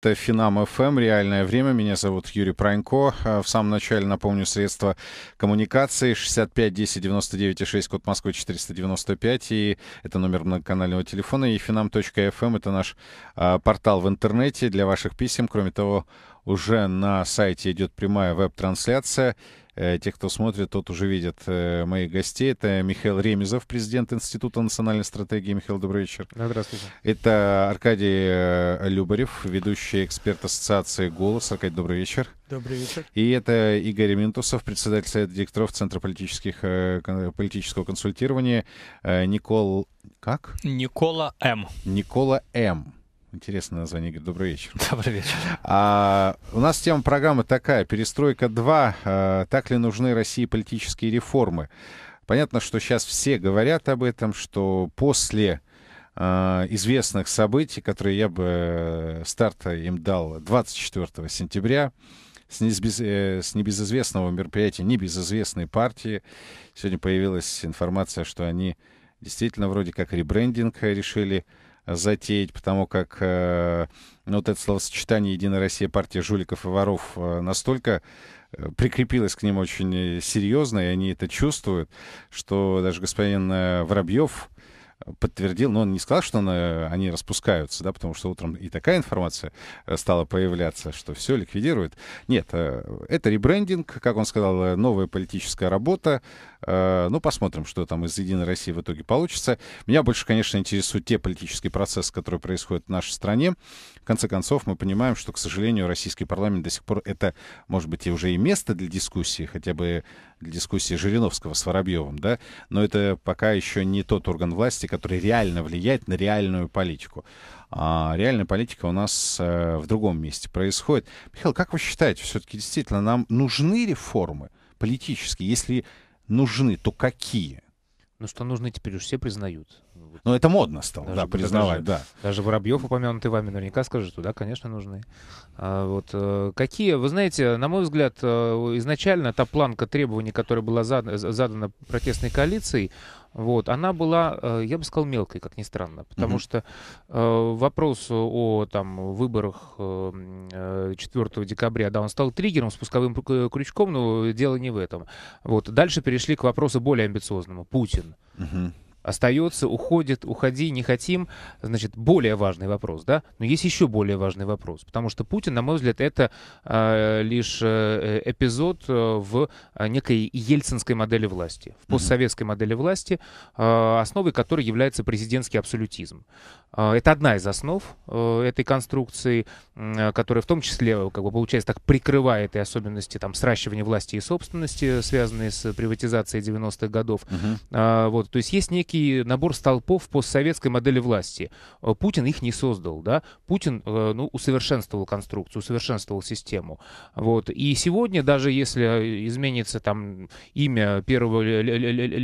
Это Финам ФМ. Эм», Реальное время. Меня зовут Юрий Пронько. А, в самом начале напомню средства коммуникации 65 10 99 6 код Москвы 495. И это номер многоканального телефона. И finam.fm эм» это наш а, портал в интернете для ваших писем. Кроме того, уже на сайте идет прямая веб-трансляция. Э, те, кто смотрит, тот уже видит э, моих гостей. Это Михаил Ремезов, президент Института национальной стратегии. Михаил, добрый вечер. Здравствуйте. Это Аркадий э, Любарев, ведущий эксперт Ассоциации «Голос». Аркадий, добрый вечер. Добрый вечер. И это Игорь Ментусов, председатель Совета директоров Центра политических, политического консультирования. Никол... Как? Никола М. Никола М. Интересное название. Игорь, добрый вечер. Добрый вечер. А, у нас тема программы такая. Перестройка-2. А, так ли нужны России политические реформы? Понятно, что сейчас все говорят об этом, что после а, известных событий, которые я бы э, старта им дал 24 сентября, с, небез... Э, с небезызвестного мероприятия небезызвестной партии. Сегодня появилась информация, что они действительно вроде как ребрендинг решили затеять, потому как э, ну, вот это словосочетание «Единая Россия, партия жуликов и воров» э, настолько э, прикрепилась к ним очень э, серьезно, и они это чувствуют, что даже господин Воробьев подтвердил, но ну, он не сказал, что на, они распускаются, да, потому что утром и такая информация стала появляться, что все ликвидирует. Нет, это ребрендинг, как он сказал, новая политическая работа, Э, ну, посмотрим, что там из «Единой России» в итоге получится. Меня больше, конечно, интересуют те политические процессы, которые происходят в нашей стране. В конце концов, мы понимаем, что, к сожалению, российский парламент до сих пор это, может быть, и уже и место для дискуссии, хотя бы для дискуссии Жириновского с Воробьевым, да, но это пока еще не тот орган власти, который реально влияет на реальную политику. А реальная политика у нас э, в другом месте происходит. Михаил, как вы считаете, все-таки действительно нам нужны реформы политические, если нужны, то какие? Ну, что нужны, теперь уж все признают. Ну это модно стало, даже, да, признавать, даже, да. Даже Воробьев, упомянутый вами, наверняка скажет, что да, конечно, нужны. А, вот э, какие, вы знаете, на мой взгляд, э, изначально та планка требований, которая была задана, протестной коалицией, вот, она была, э, я бы сказал, мелкой, как ни странно, потому mm что э, вопрос о там, выборах э, 4 декабря, да, он стал триггером, спусковым крючком, но дело не в этом. Вот, дальше перешли к вопросу более амбициозному. Путин. mm остается, уходит, уходи, не хотим, значит, более важный вопрос, да? Но есть еще более важный вопрос, потому что Путин, на мой взгляд, это э, лишь э, э, эпизод э, в некой ельцинской модели власти, в постсоветской модели власти, э, основой которой является президентский абсолютизм. Э, это одна из основ э, этой конструкции, э, которая в том числе, как бы, получается, так прикрывает и особенности там сращивания власти и собственности, связанные с приватизацией 90-х годов. Uh-huh. Э, вот, то есть есть некий некий набор столпов постсоветской модели власти. Э, Путин их не создал, да? Путин, э, ну, усовершенствовал конструкцию, усовершенствовал систему. Вот. И сегодня, даже если э, изменится там имя первого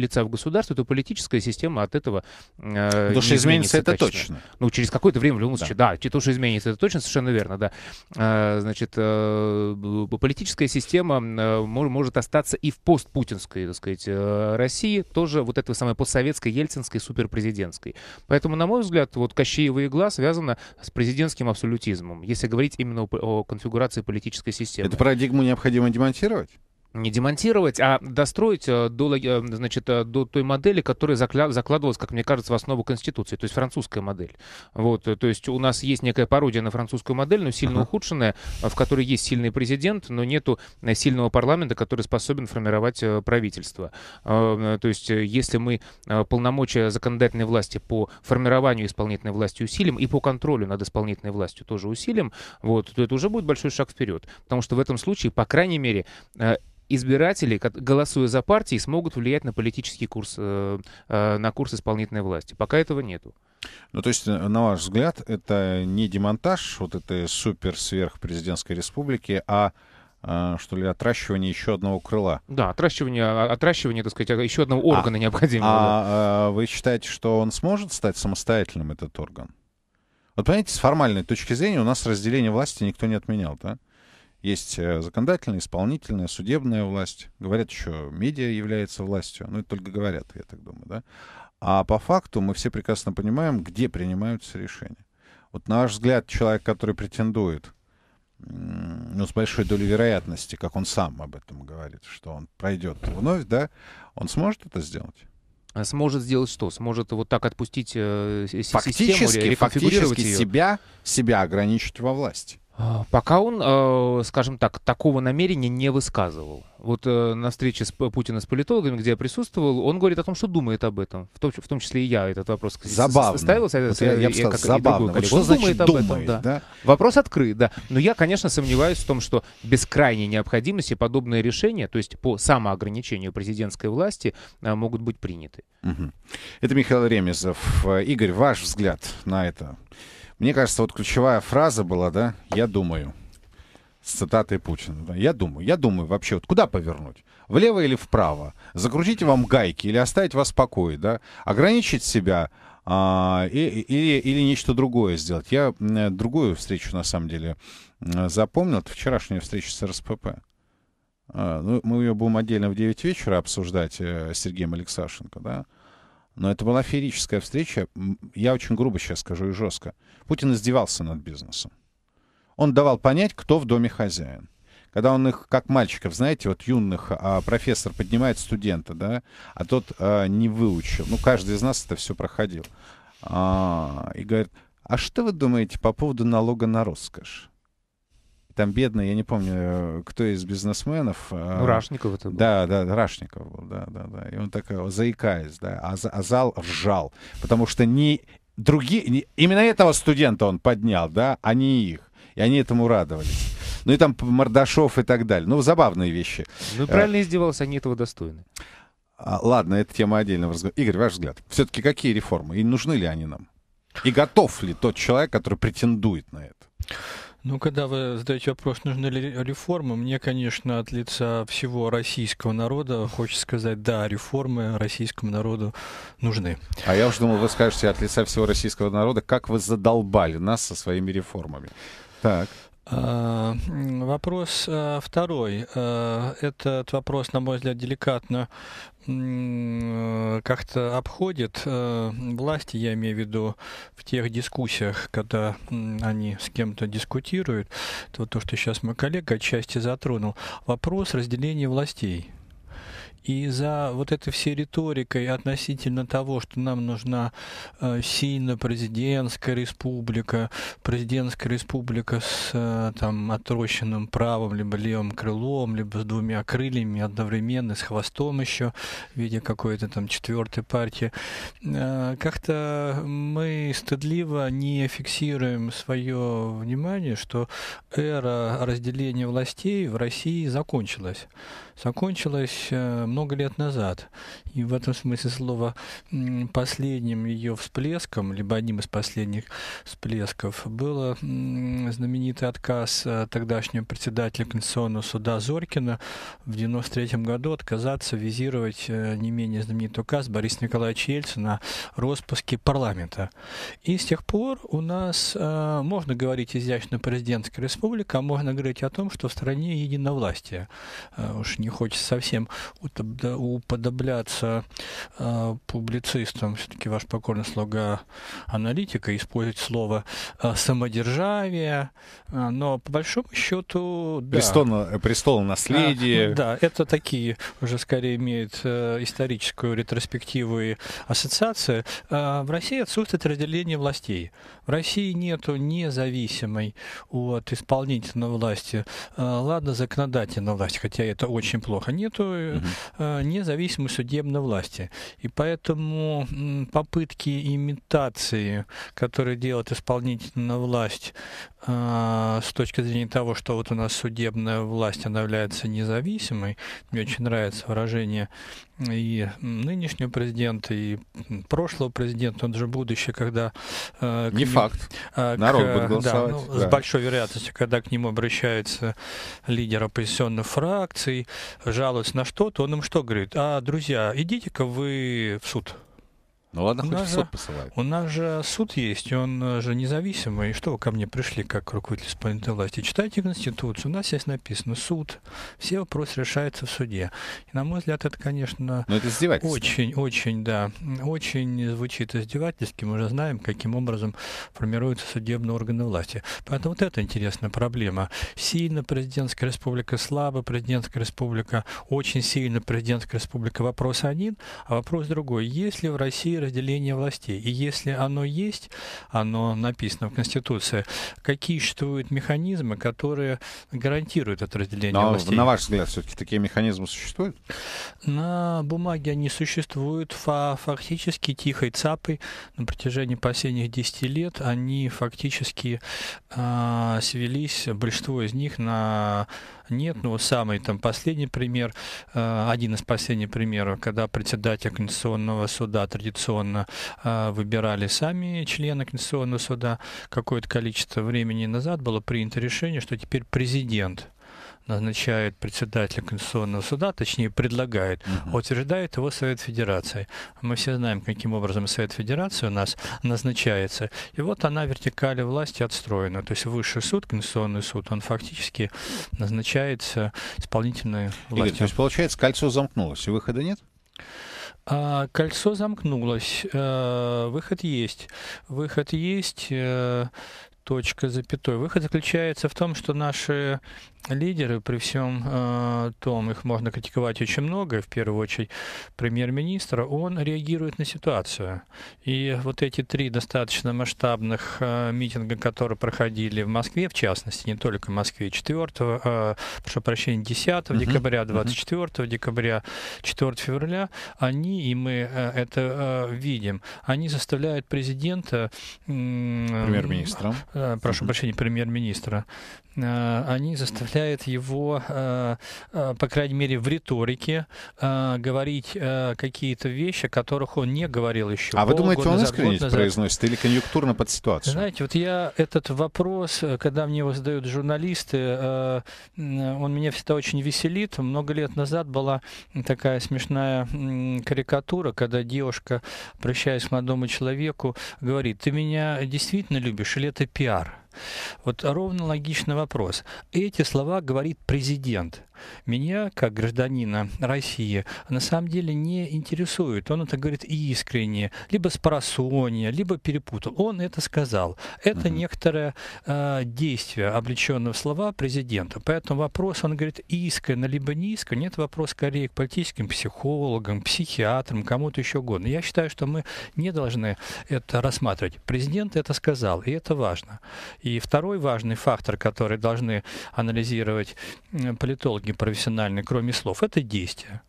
лица в государстве, то политическая система от этого э, Потому что изменится, изменится это точно. точно. Ну, через какое-то время в любом случае, да, да то, что изменится, это точно, совершенно верно, да. Э, значит, э, политическая система может остаться и в постпутинской, так сказать, России, тоже вот этого самой постсоветской ельцинской суперпрезидентской. Поэтому, на мой взгляд, вот Кощеева игла связана с президентским абсолютизмом, если говорить именно о конфигурации политической системы. Эту парадигму необходимо демонтировать? не демонтировать, а достроить э, до, э, значит, э, до той модели, которая закладывалась, как мне кажется, в основу Конституции, то есть французская модель. Вот, то есть у нас есть некая пародия на французскую модель, но сильно uh-huh. ухудшенная, в которой есть сильный президент, но нету сильного парламента, который способен формировать правительство. То есть если мы полномочия законодательной власти по формированию исполнительной власти усилим и по контролю над исполнительной властью тоже усилим, вот, то это уже будет большой шаг вперед. Потому что в этом случае, по крайней мере, избиратели, голосуя за партии, смогут влиять на политический курс, э, э, на курс исполнительной власти. Пока этого нету. Ну, то есть, э, на ваш взгляд, это не демонтаж вот этой супер-сверхпрезидентской республики, а что ли, отращивание еще одного крыла. Да, отращивание, а, отращивание так сказать, еще одного органа а, необходимого. А, а вы считаете, что он сможет стать самостоятельным, этот орган? Вот понимаете, с формальной точки зрения у нас разделение власти никто не отменял, да? Есть э, законодательная, исполнительная, судебная власть. Говорят еще, медиа является властью. Ну, это только говорят, я так думаю, да. А по факту мы все прекрасно понимаем, где принимаются решения. Вот на ваш взгляд, человек, который претендует, ну, с большой долей вероятности, как он сам об этом говорит, что он пройдет вновь, да, он сможет это сделать? А сможет сделать что? Сможет вот так отпустить э, фактически, систему, фактически себя, себя ограничить во власти. А, пока он, э, скажем так, такого намерения не высказывал. Вот э, на встрече с Путина с политологами, где я присутствовал, он говорит о том, что думает об этом. В том, в том числе и я этот вопрос забавно. ставил. Вот э, я, я, я сказал, как, забавно. Вот что он значит думает об этом. Да. Да? Вопрос открыт, да. Но я, конечно, сомневаюсь в том, что без крайней необходимости подобные решения, то есть по самоограничению президентской власти, могут быть приняты. Угу. Это Михаил Ремезов. Игорь, ваш взгляд на это? Мне кажется, вот ключевая фраза была, да, «я думаю» с цитатой Путина. Я думаю, я думаю вообще, вот куда повернуть? Влево или вправо? Закрутите вам гайки или оставить вас в покое, да? Ограничить себя а, и, или, или нечто другое сделать? Я другую встречу, на самом деле, запомнил. Это вчерашняя встреча с РСПП. А, ну, мы ее будем отдельно в 9 вечера обсуждать э, с Сергеем Алексашенко, да? Но это была феерическая встреча. Я очень грубо сейчас скажу и жестко. Путин издевался над бизнесом. Он давал понять, кто в доме хозяин. Когда он их, как мальчиков, знаете, вот юных, а профессор поднимает студента, да, а тот а, не выучил. Ну, каждый из нас это все проходил. А, и говорит, а что вы думаете по поводу налога на роскошь? Там бедный, я не помню, э, кто из бизнесменов. А, ну, Рашников это был. Да, да, Рашников был, да, да, да. И он так э, заикаясь, да, а, а зал ржал, потому что не другие, не, именно этого студента он поднял, да, а не их. И они этому радовались. Ну и там Мордашов и так далее. Ну, забавные вещи. Ну, правильно издевался, они этого достойны. А, ладно, это тема отдельного разговора. Игорь, ваш взгляд. Все-таки какие реформы? И нужны ли они нам? И готов ли тот человек, который претендует на это? Ну, когда вы задаете вопрос, нужны ли реформы, мне, конечно, от лица всего российского народа хочется сказать, да, реформы российскому народу нужны. А я уж думал, вы скажете от лица всего российского народа, как вы задолбали нас со своими реформами. Так. А, вопрос э, второй. Э, этот вопрос, на мой взгляд, деликатно э, как-то обходит власти, я имею в виду, в тех дискуссиях, когда они с кем-то дискутируют, то, то что сейчас мой коллега отчасти затронул, вопрос разделения властей. И за вот этой всей риторикой относительно того, что нам нужна э, сильно президентская республика, президентская республика с э, там отрощенным правым либо левым крылом, либо с двумя крыльями одновременно, с хвостом еще в виде какой-то там четвертой партии, э, как-то мы стыдливо не фиксируем свое внимание, что эра разделения властей в России закончилась закончилась э, много лет назад. И в этом смысле слова последним ее всплеском, либо одним из последних всплесков, был знаменитый отказ э, тогдашнего председателя Конституционного суда Зоркина в 93 году отказаться визировать э, не менее знаменитый указ Бориса Николаевича Ельцина о распуске парламента. И с тех пор у нас можно говорить изящно президентская республика, а можно говорить о том, что в стране единовластие. Уж не хочется совсем уподобляться э, публицистам. Все-таки ваш покорный слуга аналитика использует слово э, самодержавие, э, но по большому счету... Да. Престол, э, престол наследие. Ну да, это такие уже скорее имеют э, историческую ретроспективу и ассоциации. Э, в России отсутствует разделение властей. В России нету независимой от исполнительной власти, э, ладно, законодательной власти, хотя это очень очень плохо. Нет угу. Э, э, независимой судебной власти. И поэтому попытки имитации, которые делает исполнительная власть, а, с точки зрения того, что вот у нас судебная власть, она является независимой. Мне очень нравится выражение и нынешнего президента, и прошлого президента, он же будущее, когда... Э, не к, факт. Э, Народ будет э, голосовать. Да, ну, да. С большой вероятностью, когда к нему обращаются лидеры оппозиционных фракций, жалуются на что-то, он им что говорит? А, друзья, идите-ка вы в суд ну ладно, у хоть в суд же, посылают. У нас же суд есть, он э, же независимый. И что вы ко мне пришли, как руководитель исполнительной власти? Читайте Конституцию, у нас здесь написано суд. Все вопросы решаются в суде. И, на мой взгляд, это, конечно, Но ну, это очень, очень, да, очень звучит издевательски. Мы же знаем, каким образом формируются судебные органы власти. Поэтому вот это интересная проблема. Сильно президентская республика, слабо президентская республика, очень сильно президентская республика. Вопрос один, а вопрос другой. Если в России разделение властей. И если оно есть, оно написано в Конституции, какие существуют механизмы, которые гарантируют это разделение Но, властей? На ваш взгляд, все-таки такие механизмы существуют? На бумаге они существуют фактически тихой цапой на протяжении последних 10 лет. Они фактически э, свелись, большинство из них, на нет. Но ну, самый там последний пример, э, один из последних примеров, когда председатель Конституционного суда традиционно э, выбирали сами члены Конституционного суда, какое-то количество времени назад было принято решение, что теперь президент назначает председатель Конституционного суда, точнее предлагает, угу. утверждает его Совет Федерации. Мы все знаем, каким образом Совет Федерации у нас назначается. И вот она вертикали власти отстроена. То есть высший суд, Конституционный суд, он фактически назначается исполнительной властью. Игорь, то есть получается кольцо замкнулось и выхода нет? А, кольцо замкнулось. Э, выход есть. Выход есть э, точка запятой. Выход заключается в том, что наши лидеры, при всем э, том, их можно критиковать очень много, в первую очередь премьер-министра, он реагирует на ситуацию. И вот эти три достаточно масштабных э, митинга, которые проходили в Москве, в частности, не только в Москве, 4, э, прошу прощения, 10 uh-huh. декабря, 24 uh-huh. декабря, 4 февраля, они, и мы э, это э, видим, они заставляют президента... Э, премьер-министра. Э, прошу uh-huh. прощения, премьер-министра. Э, они заставляют впечатляет его, э, э, по крайней мере, в риторике э, говорить какие-то вещи, о которых он не говорил еще. А вы думаете, он искренне произносит или конъюнктурно под ситуацию? Знаете, вот я этот вопрос, когда мне его задают журналисты, он меня всегда очень веселит. Много лет назад была такая смешная карикатура, когда девушка, прощаясь к молодому человеку, говорит, ты меня действительно любишь или это пиар? Вот ровно логичный вопрос. Эти слова говорит президент меня, как гражданина России, на самом деле не интересует. Он это говорит искренне, либо с просонья, либо перепутал. Он это сказал. Это mm некоторое э, действие, облеченное в слова президента. Поэтому вопрос, он говорит, искренне, либо не искренне, это вопрос скорее к политическим психологам, психиатрам, кому-то еще угодно. Я считаю, что мы не должны это рассматривать. Президент это сказал, и это важно. И второй важный фактор, который должны анализировать политологи, драматурги профессиональные, кроме слов, это действия.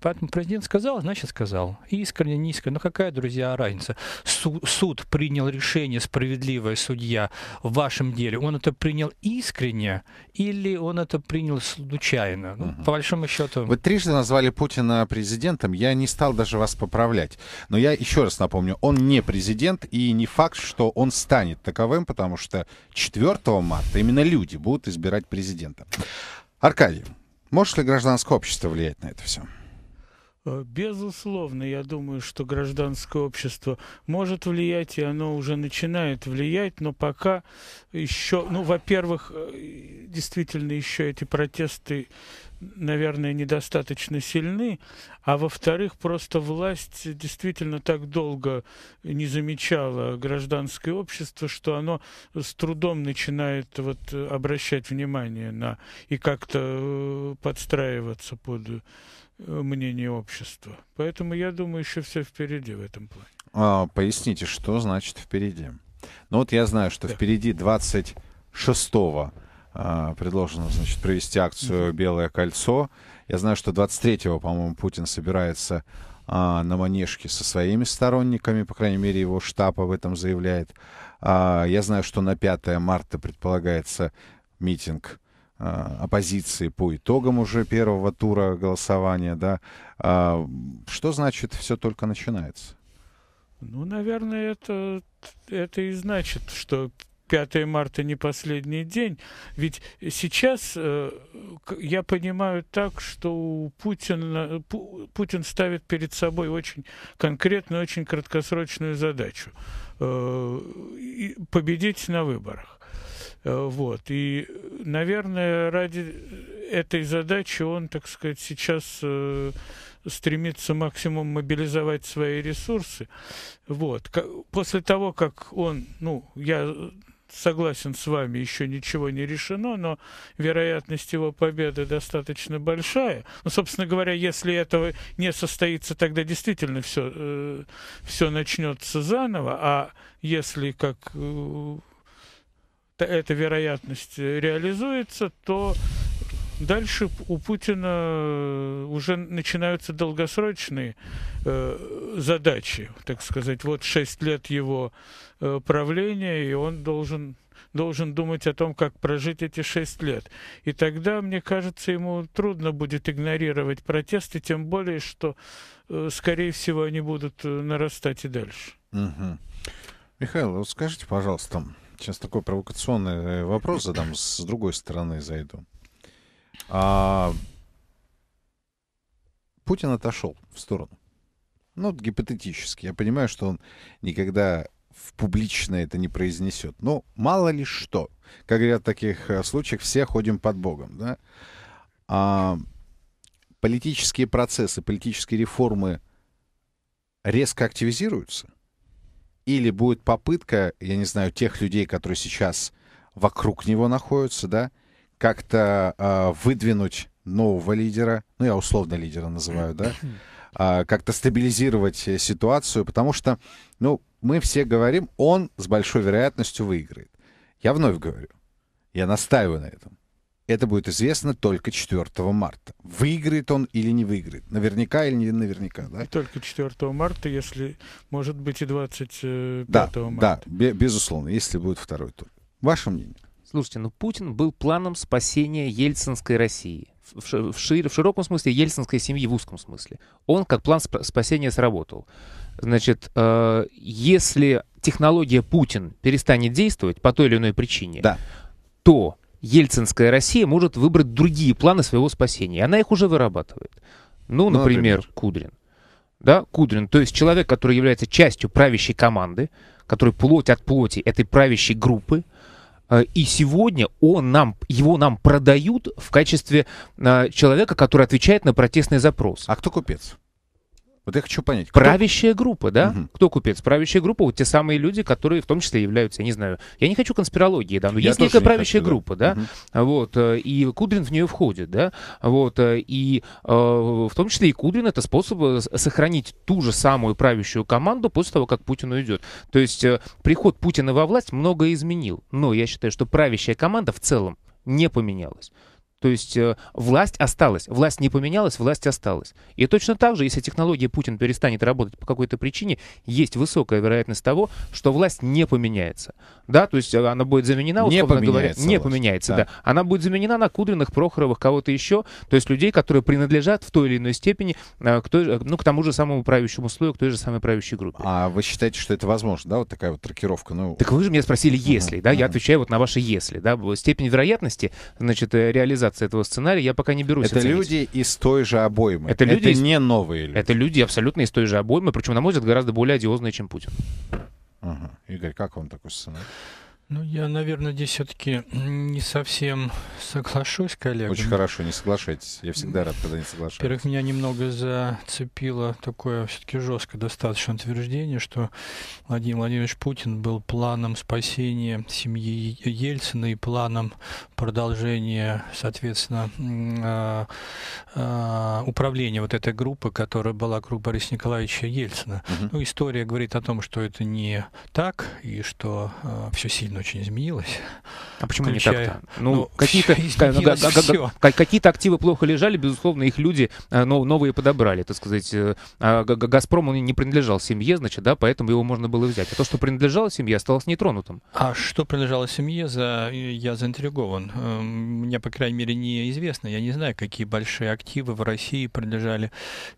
Поэтому президент сказал, значит сказал. Искренне, не искренне. Ну какая, друзья, разница? Суд, принял решение, справедливая судья в вашем деле. Он это принял искренне или он это принял случайно? Ну, угу. По большому счету... Вы трижды назвали Путина президентом. Я не стал даже вас поправлять. Но я еще раз напомню, он не президент и не факт, что он станет таковым, потому что 4 марта именно люди будут избирать президента. Аркадий, может ли гражданское общество влиять на это все? Э, безусловно, я думаю, что гражданское общество может влиять, и оно уже начинает влиять, но пока еще, ну, во-первых, э, действительно еще эти протесты, наверное, недостаточно сильны, а во-вторых, просто власть действительно так долго не замечала гражданское общество, что оно с трудом начинает вот э, обращать внимание на и как-то подстраиваться под Э, мнение общества. Поэтому я думаю, еще все впереди в этом плане. А, поясните, что значит впереди? Ну вот я знаю, что да. впереди 26-го а, предложено, значит, провести акцию «Белое кольцо». Я знаю, что 23-го, по-моему, Путин собирается а, на Манежке со своими сторонниками, по крайней мере, его штаб об этом заявляет. А, я знаю, что на 5 марта предполагается митинг Э, оппозиции по итогам уже первого тура голосования, да. А, что значит все только начинается? Ну, наверное, это, это и значит, что 5 марта не последний день. Ведь сейчас э, я понимаю так, что Путин, Путин ставит перед собой очень конкретную, очень краткосрочную задачу э, победить на выборах. Э, вот. И, наверное, ради этой задачи он, так сказать, сейчас э, стремится максимум мобилизовать свои ресурсы. Вот. После того, как он, ну, я согласен с вами, еще ничего не решено, но вероятность его победы достаточно большая. Ну, собственно говоря, если этого не состоится, тогда действительно все, э, все начнется заново, а если, как э, эта вероятность э, реализуется, то дальше у Путина э, уже начинаются долгосрочные э, задачи, так сказать. Вот шесть лет его правления, и он должен должен думать о том, как прожить эти шесть лет. И тогда, мне кажется, ему трудно будет игнорировать протесты, тем более, что, скорее всего, они будут нарастать и дальше. Угу. Михаил, вот скажите, пожалуйста, сейчас такой провокационный э, вопрос задам, с другой стороны зайду. А... Путин отошел в сторону. Ну, гипотетически. Я понимаю, что он никогда в публично это не произнесет. Но мало ли что. Как говорят в таких э, случаях, все ходим под Богом. Да? А политические процессы, политические реформы резко активизируются – или будет попытка, я не знаю, тех людей, которые сейчас вокруг него находятся, да, как-то э, выдвинуть нового лидера, ну я условно лидера называю, да, э, как-то стабилизировать э, ситуацию, потому что, ну, мы все говорим, он с большой вероятностью выиграет. Я вновь говорю, я настаиваю на этом. Это будет известно только 4 марта. Выиграет он или не выиграет. Наверняка или не наверняка. Да? только 4 марта, если, может быть, и 25 э, да, марта. Да, бе- безусловно, если будет второй тур. Ваше мнение? Слушайте, ну Путин был планом спасения ельцинской России. В, в, шир, в широком смысле ельцинской семьи, в узком смысле. Он как план сп- спасения сработал. Значит, э, если технология Путин перестанет действовать по той или иной причине, да. то ельцинская Россия может выбрать другие планы своего спасения. И она их уже вырабатывает. Ну, например, например. Кудрин. Да, Кудрин, то есть человек, который является частью правящей команды, который плоть от плоти этой правящей группы, э, и сегодня он нам, его нам продают в качестве э, человека, который отвечает на протестный запрос. А кто купец? Вот я хочу понять. Кто... Правящая группа, да? Угу. Кто купец? Правящая группа, вот те самые люди, которые в том числе являются, я не знаю, я не хочу конспирологии, да, но я есть некая не правящая хочу, группа, да, да? Угу. вот, э, и Кудрин в нее входит, да, вот, э, и э, в том числе и Кудрин это способ сохранить ту же самую правящую команду после того, как Путин уйдет. То есть приход Путина во власть многое изменил, но я считаю, что правящая команда в целом не поменялась. То есть э, власть осталась, власть не поменялась, власть осталась. И точно так же, если технология Путин перестанет работать по какой-то причине, есть высокая вероятность того, что власть не поменяется. Да, то есть э, она будет заменена, не поменяется говоря, не поменяется, да. да. Она будет заменена на Кудриных, Прохоровых, кого-то еще, то есть людей, которые принадлежат в той или иной степени э, к, той, ну, к тому же самому правящему слою, к той же самой правящей группе. А вы считаете, что это возможно, да, вот такая вот трактировка? Ну... Так вы же меня спросили, если, uh-huh. да, uh-huh. я отвечаю вот на ваше если, да, степень вероятности, значит, э, реализации реализации этого сценария я пока не берусь Это оценить. люди из той же обоймы. Это, это люди из... не новые люди. Это люди абсолютно из той же обоймы, причем, на мой взгляд, гораздо более одиозные, чем Путин. Ага. Игорь, как вам такой сценарий? Ну, я, наверное, здесь все-таки не совсем соглашусь, коллега. Очень хорошо, не соглашайтесь. Я всегда рад, когда не соглашаюсь. Во-первых, меня немного зацепило такое все-таки жесткое достаточно утверждение, что Владимир Владимирович Путин был планом спасения семьи Ельцина и планом продолжения, соответственно, а, а, управления вот этой группы, которая была группа Бориса Николаевича Ельцина. Угу. Ну, история говорит о том, что это не так, и что а, все сильно очень изменилось. А почему включая... не так-то? Ну, ну какие-то, какие активы плохо лежали, безусловно, их люди э, новые подобрали, так сказать. Э, а, «Газпром» он не принадлежал семье, значит, да, поэтому его можно было взять. А то, что принадлежало семье, осталось нетронутым. А что принадлежало семье, за... я заинтригован. Э, мне, по крайней мере, неизвестно. Я не знаю, какие большие активы в России принадлежали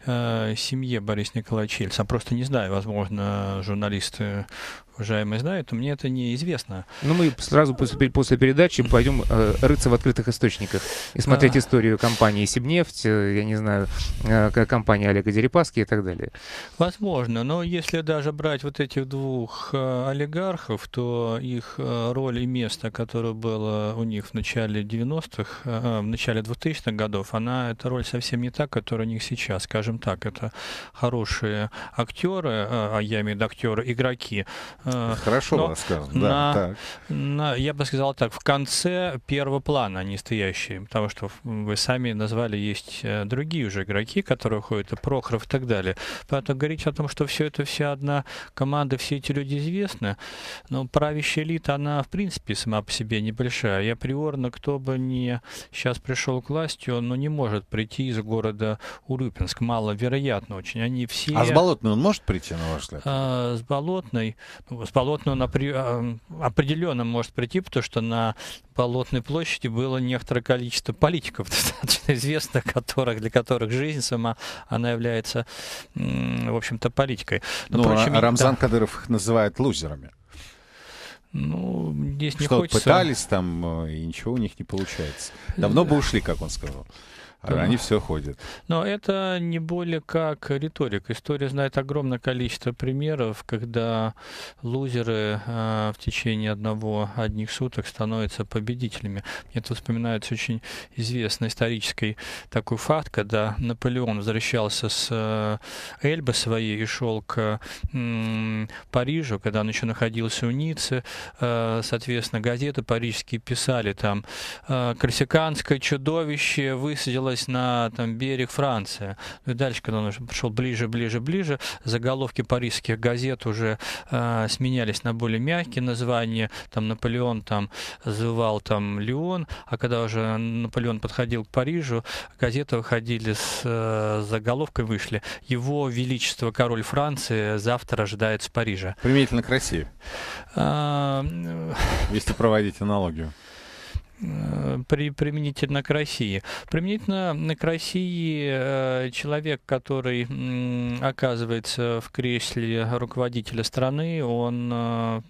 семье Бориса Николаевича Ельцина. Просто не знаю, возможно, журналисты уважаемые знают, мне это неизвестно. Ну, мы сразу после, после передачи пойдем э, рыться в открытых источниках и смотреть а... историю компании «Сибнефть», э, я не знаю, э, компании Олега Дерипаски и так далее. Возможно, но если даже брать вот этих двух э, олигархов, то их э, роль и место, которое было у них в начале 90-х, э, э, в начале 2000-х годов, она, эта роль совсем не та, которая у них сейчас, скажем так, это хорошие актеры, э, а я имею в виду актеры, игроки, Э, Хорошо но ну, сказано, да. так. На, я бы сказал так, в конце первого плана они а стоящие, потому что вы сами назвали, есть э, другие уже игроки, которые уходят, и Прохоров и так далее. Поэтому говорить о том, что все это вся одна команда, все эти люди известны, но правящая элита, она в принципе сама по себе небольшая. И априорно, кто бы ни сейчас пришел к власти, он ну, не может прийти из города Урюпинск. Маловероятно очень. Они все... А с Болотной он может прийти, на ваш взгляд? А, с Болотной с Болотного на а, определенно может прийти, потому что на полотной площади было некоторое количество политиков достаточно известных, которых, для которых жизнь сама, она является, в общем-то, политикой. Но, ну, а впрочем, а Рамзан да... Кадыров их называет лузерами. Ну, здесь что, не хочется... пытались там, э, и ничего у них не получается. Давно бы ушли, как он сказал. А они все ходят. Но это не более как риторика. История знает огромное количество примеров, когда лузеры э, в течение одного одних суток становятся победителями. Мне тут вспоминается очень известный исторический такой факт, когда Наполеон возвращался с э, Эльбы своей и шел к э, Парижу, когда он еще находился у Ниццы. Э, соответственно, газеты парижские писали там э, «Корсиканское чудовище высадилось опиралась на там, берег Франции. Ну и дальше, когда он уже пришел ближе, ближе, ближе, заголовки парижских газет уже э, сменялись на более мягкие названия. Там Наполеон там звал там Леон, а когда уже Наполеон подходил к Парижу, газеты выходили с э, заголовкой, вышли. Его Величество Король Франции завтра ожидается Парижа. Применительно к России. А, Если проводить аналогию. Э, при, применительно к России. Применительно к России э, человек, который оказывается в кресле руководителя страны, он э,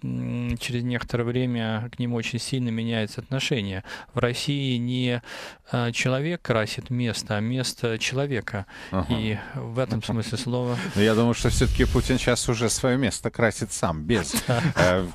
через некоторое время к нему очень сильно меняется отношение. В России не человек красит место, а место человека. Ага. И в этом смысле слова... Ну, я думаю, что все-таки Путин сейчас уже свое место красит сам, без.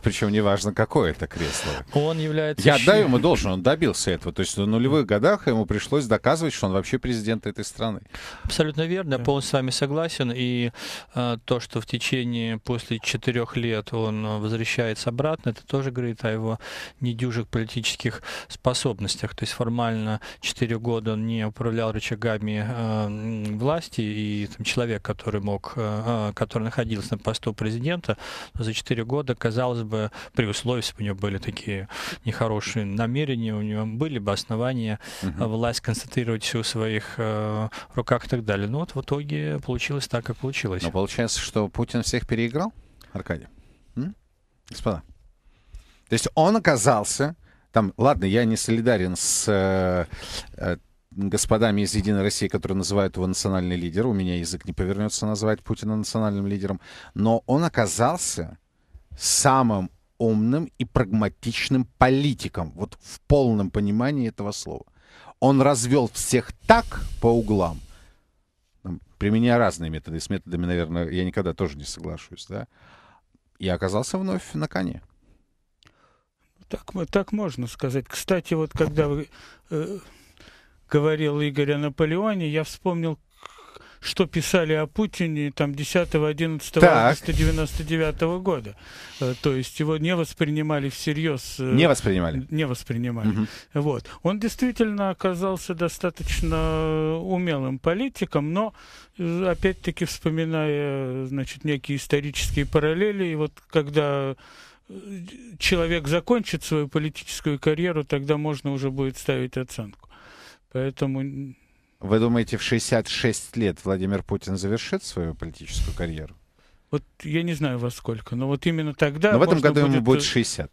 Причем неважно, какое это кресло. Он является... Я даю, ему должен, он добился этого. То есть в нулевых годах ему пришлось доказывать, что он вообще президент этой страны. Абсолютно верно, я полностью с вами согласен. И э, то, что в течение после четырех лет он а, возвращается обратно, это тоже говорит о его недюжих политических способностях. То есть формально четыре года он не управлял рычагами э, власти, и там, человек, который мог, э, который находился на посту президента, за четыре года, казалось бы, при условии, если бы у него были такие нехорошие намерения, у него были бы основания угу. власть концентрировать все в своих э, руках и так далее. Но вот в итоге получилось так, как получилось. Но получается, что Путин всех переиграл, Аркадий? М? Господа. То есть он оказался, там, ладно, я не солидарен с э, э, господами из «Единой России», которые называют его национальный лидер, у меня язык не повернется назвать Путина национальным лидером, но он оказался самым умным и прагматичным политиком, вот в полном понимании этого слова. Он развел всех так по углам, ну, применяя разные методы, с методами, наверное, я никогда тоже не соглашусь, да, и оказался вновь на коне. Так, так можно сказать. Кстати, вот когда вы э, говорил Игорь о Наполеоне, я вспомнил что писали о Путине там 10-11 августа 99 года. Э, то есть его не воспринимали всерьез. Э, не воспринимали. Не воспринимали. Угу. Вот. Он действительно оказался достаточно э, умелым политиком, но опять-таки вспоминая значит, некие исторические параллели, и вот когда человек закончит свою политическую карьеру, тогда можно уже будет ставить оценку. Поэтому вы думаете, в 66 лет Владимир Путин завершит свою политическую карьеру? Вот я не знаю во сколько, но вот именно тогда... Но в этом году будет... ему будет 60. Э,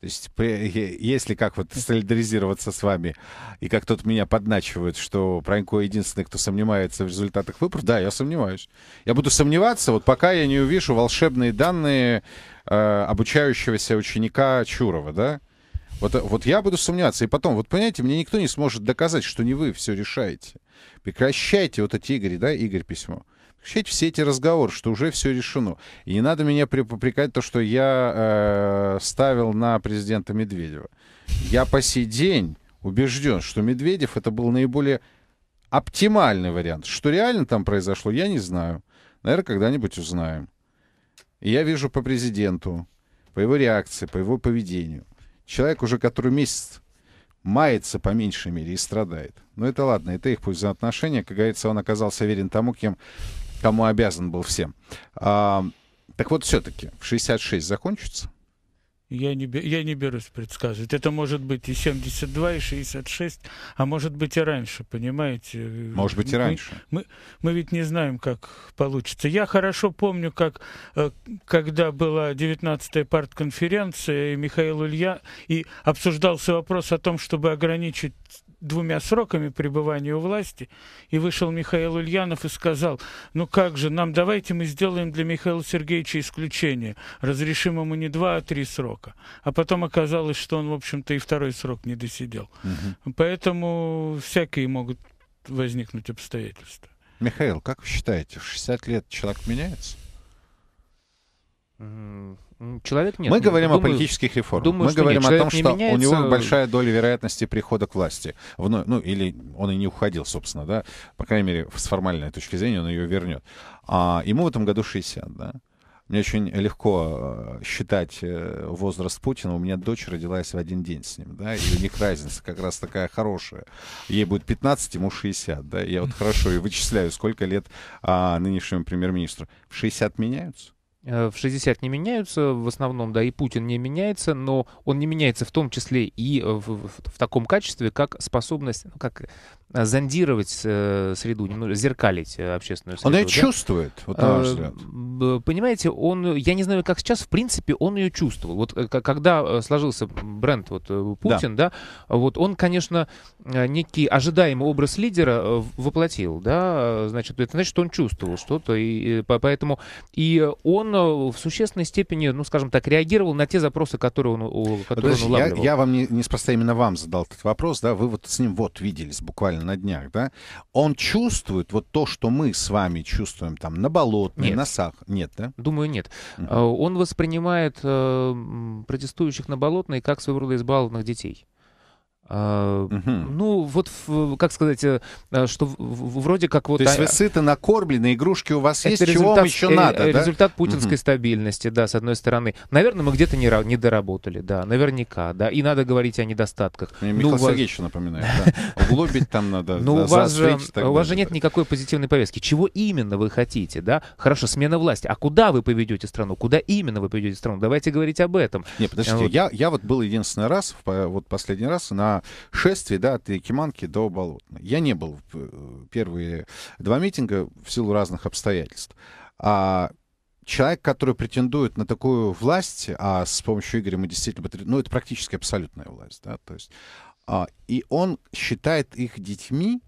То есть, если как вот солидаризироваться с вами, и как тут меня подначивают, что Пронько единственный, кто сомневается в результатах выборов, да, я сомневаюсь. Я буду сомневаться, вот пока я не увижу волшебные данные э, обучающегося ученика Чурова, да, вот, э, вот я буду сомневаться. И потом, вот понимаете, мне никто не сможет доказать, что не вы все решаете. Прекращайте вот эти Игорь, да, Игорь письмо. Прекращайте все эти разговоры, что уже все решено. И не надо меня припрекать то, что я э, ставил на президента Медведева. Я по сей день убежден, что Медведев это был наиболее оптимальный вариант. Что реально там произошло, я не знаю. Наверное, когда-нибудь узнаем. И я вижу по президенту, по его реакции, по его поведению – человек уже который месяц мается по меньшей мере и страдает. Но это ладно, это их пусть за отношения. Как говорится, он оказался верен тому, кем, кому обязан был всем. А, так вот, все-таки в 66 закончится? я не, я не берусь предсказывать. Это может быть и 72, и 66, а может быть и раньше, понимаете? Может быть и раньше. Мы, мы, мы ведь не знаем, как получится. Я хорошо помню, как э, когда была 19-я партконференция, и Михаил Илья, и обсуждался вопрос о том, чтобы ограничить двумя сроками пребывания у власти, и вышел Михаил Ульянов и сказал, ну как же, нам давайте мы сделаем для Михаила Сергеевича исключение, разрешим ему не два, а три срока. А потом оказалось, что он, в общем-то, и второй срок не досидел. Угу. Поэтому всякие могут возникнуть обстоятельства. Михаил, как вы считаете, в 60 лет человек меняется? Человек нет. Мы ну, говорим думаю, о политических реформах. Думаю, Мы говорим нет. о том, что меняется... у него большая доля вероятности прихода к власти. Вновь, ну, или он и не уходил, собственно, да. По крайней мере, с формальной точки зрения он ее вернет. А ему в этом году 60, да. Мне очень легко э, считать э, возраст Путина. У меня дочь родилась в один день с ним, да, и у них разница как раз такая хорошая. Ей будет 15, ему 60, да. Я вот хорошо и вычисляю, сколько лет а, нынешнему премьер-министру. В 60 меняются. Э, в 60 не меняются в основном, да, и Путин не меняется, но он не меняется в том числе и в, в, в таком качестве, как способность, ну, как э, зондировать э, среду, немного ну, зеркалить общественную среду. Он ее да? чувствует, вот на ваш взгляд. Понимаете, он, я не знаю, как сейчас, в принципе, он ее чувствовал. Вот когда сложился бренд вот Путин, да, да вот он, конечно, некий ожидаемый образ лидера воплотил, да, значит, это значит, что он чувствовал что-то, и поэтому, и он в существенной степени, ну, скажем так, реагировал на те запросы, которые он, у, которые Подожди, он улавливал. Я, я вам не, неспроста именно вам задал этот вопрос, да, вы вот с ним вот виделись буквально на днях, да, он чувствует вот то, что мы с вами чувствуем там на болотной, на сах? нет, да? Думаю, нет. Угу. Он воспринимает э, протестующих на болотной как своего рода избалованных детей. А, угу. Ну, вот, как сказать, э, а, что вроде как вот... То есть а, вы сыты, накормлены, игрушки у вас есть, результат, чего вам еще э, надо, э, да? Результат путинской угу. стабильности, да, с одной стороны. Наверное, мы где-то не, не доработали, да, наверняка, да, и надо говорить о недостатках. Мне ну, Михаил вас... Сергеевич напоминает, да. Углубить там надо, Ну, у вас же нет никакой позитивной повестки. Чего именно вы хотите, да? Хорошо, смена власти. А куда вы поведете страну? Куда именно вы поведете страну? Давайте говорить об этом. Не, подождите, я вот был единственный раз, вот последний раз на на шествии, да, от Якиманки до Болотной. Я не был в э, первые два митинга в силу разных обстоятельств. А человек, который претендует на такую власть, а с помощью Игоря мы действительно... Ну, это практически абсолютная власть, да, то есть... А, и он считает их детьми.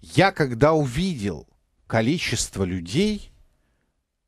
Я когда увидел количество людей,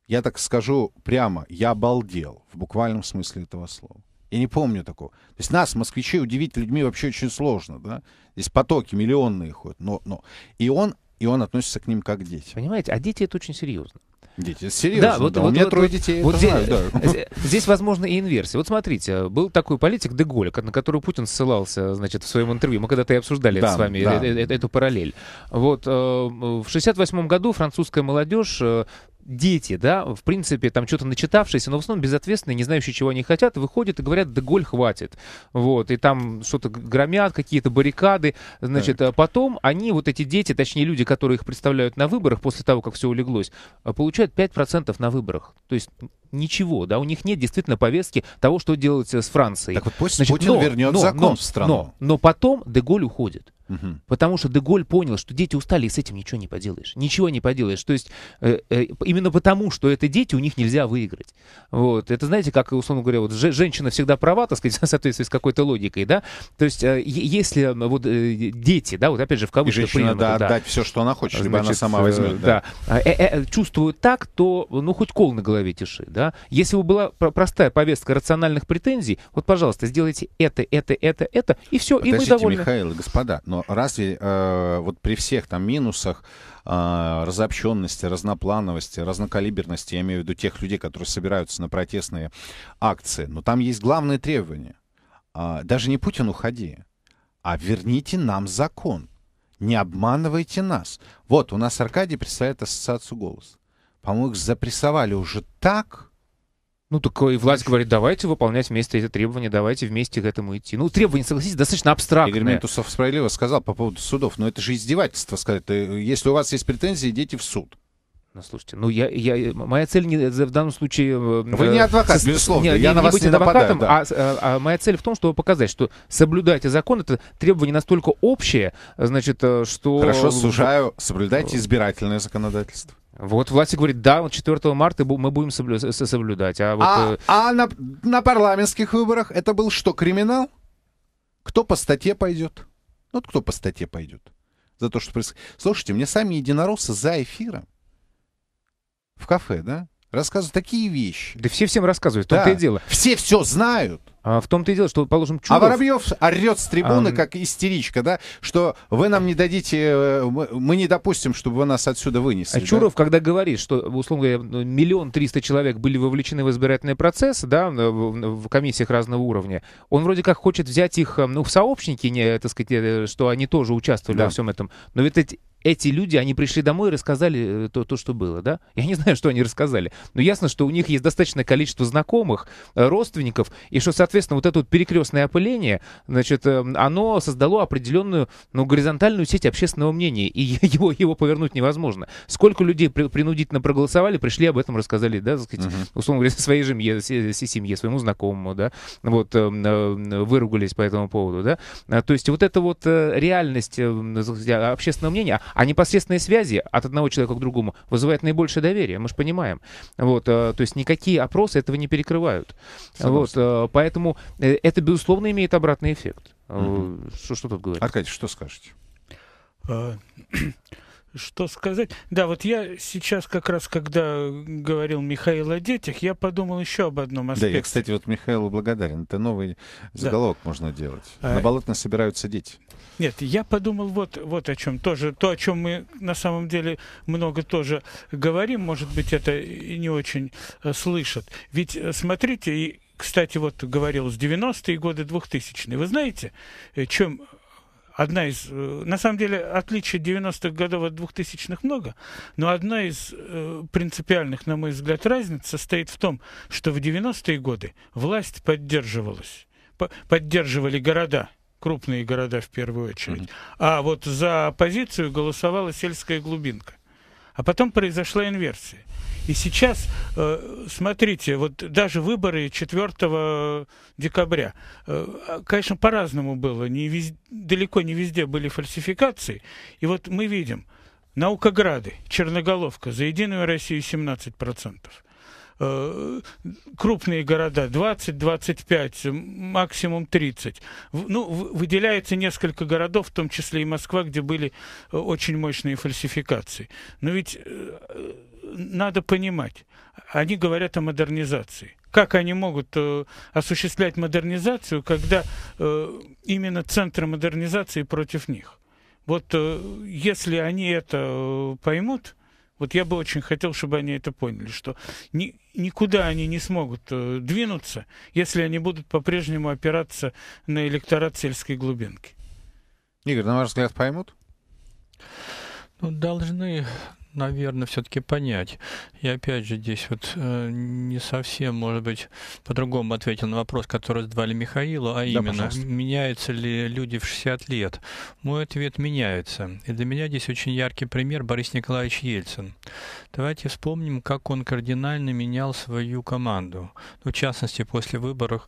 я так скажу прямо, я обалдел в буквальном смысле этого слова. Я не помню такого. То есть нас, москвичей, удивить людьми вообще очень сложно, да? Здесь потоки миллионные ходят, но, но. И он, и он относится к ним как к детям. Понимаете, а дети это очень серьезно. Дети, серьезно, да, вот, да. Вот, у меня вот, трое детей, вот здесь, знаю, да. здесь, возможно, и инверсия. Вот смотрите, был такой политик Деголь, на который Путин ссылался, значит, в своем интервью. Мы когда-то и обсуждали да, это с вами, да. Э, э, э, эту параллель. Вот, э, в 68 м году французская молодежь дети, да, в принципе, там что-то начитавшиеся, но в основном безответственные, не знающие, чего они хотят, выходят и говорят, да голь хватит. Вот, и там что-то громят, какие-то баррикады. Значит, так. А потом они, вот эти дети, точнее люди, которые их представляют на выборах после того, как все улеглось, а, получают 5% на выборах. То есть ничего, да, у них нет действительно повестки того, что делать э, с Францией. Так вот пусть Значит, Путин но, вернет но, закон но, в страну. Но, но потом Деголь уходит. Угу. Потому что Деголь понял, что дети устали, и с этим ничего не поделаешь. Ничего не поделаешь. То есть э, э, именно потому, что это дети, у них нельзя выиграть. Вот. Это, знаете, как, условно говоря, вот же, женщина всегда права, так сказать, в соответствии с какой-то логикой, да? То есть э, если э, вот э, дети, да, вот опять же в кавычках... И женщина, примерно, да, да, отдать все, что она хочет, либо она сама э, возьмет. Да. да. А, э, э, чувствуют так, то, ну, хоть кол на голове тиши, да? Если бы была простая повестка рациональных претензий, вот, пожалуйста, сделайте это, это, это, это, и все, и мы довольны. Михаил, господа, но сторону, разве э, вот при всех там минусах э, разобщенности, разноплановости, разнокалиберности, я имею в виду тех людей, которые собираются на протестные акции, но там есть главные требования. Э, даже не Путин уходи, а верните нам закон. Не обманывайте нас. Вот, у нас Аркадий представляет ассоциацию «Голос». По-моему, их запрессовали уже так, ну, так э, и власть Конечно. говорит, давайте выполнять вместе эти требования, давайте вместе к этому идти. Ну, требования, согласитесь, достаточно абстрактные. Игорь Ментусов справедливо сказал по поводу судов, но это же издевательство сказать. Э, если у вас есть претензии, идите в суд. Ну, слушайте, ну я, я, э, моя цель не, в данном случае... Вы не адвокат, со, безусловно, не, я не, на вас быть не адвокатом, нападаю, да. а, а, а моя цель в том, чтобы показать, что соблюдайте закон, это требование настолько общее, значит, что... Хорошо, сужаю, соблюдайте избирательное законодательство. Вот власти говорит, да, вот 4 марта мы будем соблюдать. А, вот, а, э, а на, на парламентских выборах это был что, криминал? Кто по статье пойдет? Вот кто по статье пойдет за то, что происходит. Слушайте, мне сами единороссы за эфиром в кафе, да, рассказывают такие вещи. Да все всем рассказывают, в то да. и дело. Все все знают. А в том-то и дело, что, положим, Чуров... А Воробьев орет с трибуны, а... как истеричка, да, что вы нам не дадите, э, мы не допустим, чтобы вы нас отсюда вынесли. А да? Чуров, когда говорит, что, условно говоря, миллион триста человек были вовлечены в избирательный процесс, да, в комиссиях разного уровня, он вроде как хочет взять их, э, ну, в сообщники, не, э, так сказать, что они тоже участвовали да. во всем этом. Но ведь эти, эти люди, они пришли домой и рассказали э, то, то, что было, да? Я не знаю, что они рассказали, но ясно, что у них есть достаточное количество знакомых, э, родственников, и что, соответственно, вот это вот перекрестное опыление, значит, э, оно создало определенную, ну, горизонтальную сеть общественного мнения, и его, его повернуть невозможно. Сколько людей при, принудительно проголосовали, пришли об этом, рассказали, да, так сказать, uh-huh. условно говоря, своей жемье, семье, своему знакомому, да, вот, выругались по этому поводу, да? А, то есть вот эта вот реальность а, общественного мнения, а непосредственные связи от одного человека к другому вызывают наибольшее доверие, мы же понимаем. Вот, э, то есть никакие опросы этого не перекрывают. Вот, э, поэтому э, это, безусловно, имеет обратный эффект. Угу. Что, что тут говорить? Аркадий, что скажете? А, что сказать? Да, вот я сейчас как раз, когда говорил Михаил о детях, я подумал еще об одном аспекте. Да, я, кстати, вот Михаилу благодарен. Это новый заголовок да. можно делать. А На Болотно собираются дети. Нет, я подумал вот, вот о чем тоже. То, о чем мы на самом деле много тоже говорим, может быть, это и не очень э, слышат. Ведь, э, смотрите, и, кстати, вот говорил, с 90-е годы, 2000-е. Вы знаете, э, чем одна из... На самом деле, отличий 90-х годов от 2000-х много, но одна из э, принципиальных, на мой взгляд, разниц состоит в том, что в 90-е годы власть поддерживалась, по поддерживали города – крупные города в первую очередь. Mm-hmm. А вот за оппозицию голосовала сельская глубинка. А потом произошла инверсия. И сейчас, э, смотрите, вот даже выборы 4 декабря, э, конечно, по-разному было. Не везде, далеко не везде были фальсификации. И вот мы видим, Наукограды, Черноголовка, за Единую Россию 17%. Э, крупные города 20, 25, максимум 30. Ну, выделяется несколько городов, в том числе и Москва, где были э, очень мощные фальсификации. Но ведь э, надо понимать, они говорят о модернизации. Как они могут э, осуществлять модернизацию, когда э, именно центры модернизации против них? Вот э, если они это поймут, вот я бы очень хотел, чтобы они это поняли, что ни, никуда они не смогут э, двинуться, если они будут по-прежнему опираться на электорат сельской глубинки. Игорь, на ваш взгляд, поймут? Ну, должны, наверное, все-таки понять. я опять же, здесь вот э, не совсем, может быть, по-другому ответил на вопрос, который задавали Михаилу, а именно, пожалуйста. меняются ли люди в 60 лет? Мой ответ меняется. И для меня здесь очень яркий пример Борис Николаевич Ельцин. Давайте вспомним, как он кардинально менял свою команду. Ну, в частности, после выборов